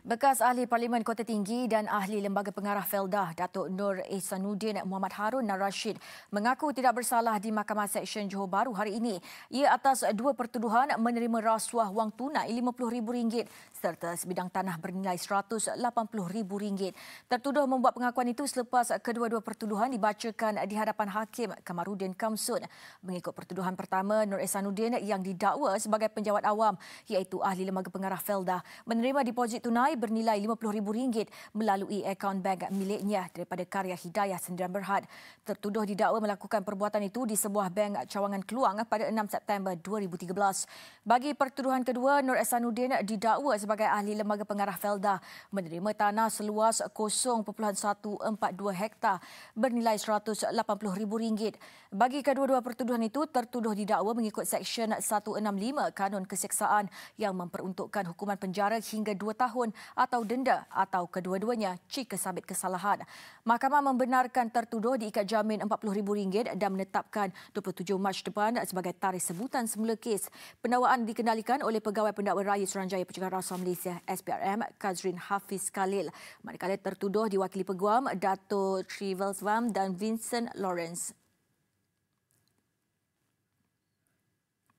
Bekas ahli Parlimen Kota Tinggi dan ahli Lembaga Pengarah Felda Datuk Nur Ehsanuddin Muhammad Harun Narashid mengaku tidak bersalah di Mahkamah Seksyen Johor Bahru hari ini. Ia atas dua pertuduhan menerima rasuah wang tunai RM50,000 serta sebidang tanah bernilai RM180,000. Tertuduh membuat pengakuan itu selepas kedua-dua pertuduhan dibacakan di hadapan Hakim Kamarudin Kamsun. Mengikut pertuduhan pertama, Nur Ehsanuddin yang didakwa sebagai penjawat awam iaitu ahli Lembaga Pengarah Felda menerima deposit tunai tunai bernilai RM50,000 melalui akaun bank miliknya daripada karya Hidayah Sendirian Berhad. Tertuduh didakwa melakukan perbuatan itu di sebuah bank cawangan Keluang pada 6 September 2013. Bagi pertuduhan kedua, Nur Esanuddin didakwa sebagai ahli lembaga pengarah Felda menerima tanah seluas 0.142 hektar bernilai RM180,000. Bagi kedua-dua pertuduhan itu, tertuduh didakwa mengikut Seksyen 165 Kanun Keseksaan yang memperuntukkan hukuman penjara hingga dua tahun atau denda atau kedua-duanya jika sabit kesalahan. Mahkamah membenarkan tertuduh diikat jamin RM40,000 dan menetapkan 27 Mac depan sebagai tarikh sebutan semula kes. Pendawaan dikendalikan oleh Pegawai Pendakwa Raya Seranjaya Pencegahan Rasuah Malaysia SPRM Kazrin Hafiz Khalil. Manakala tertuduh diwakili peguam Dato' Trivelswam dan Vincent Lawrence.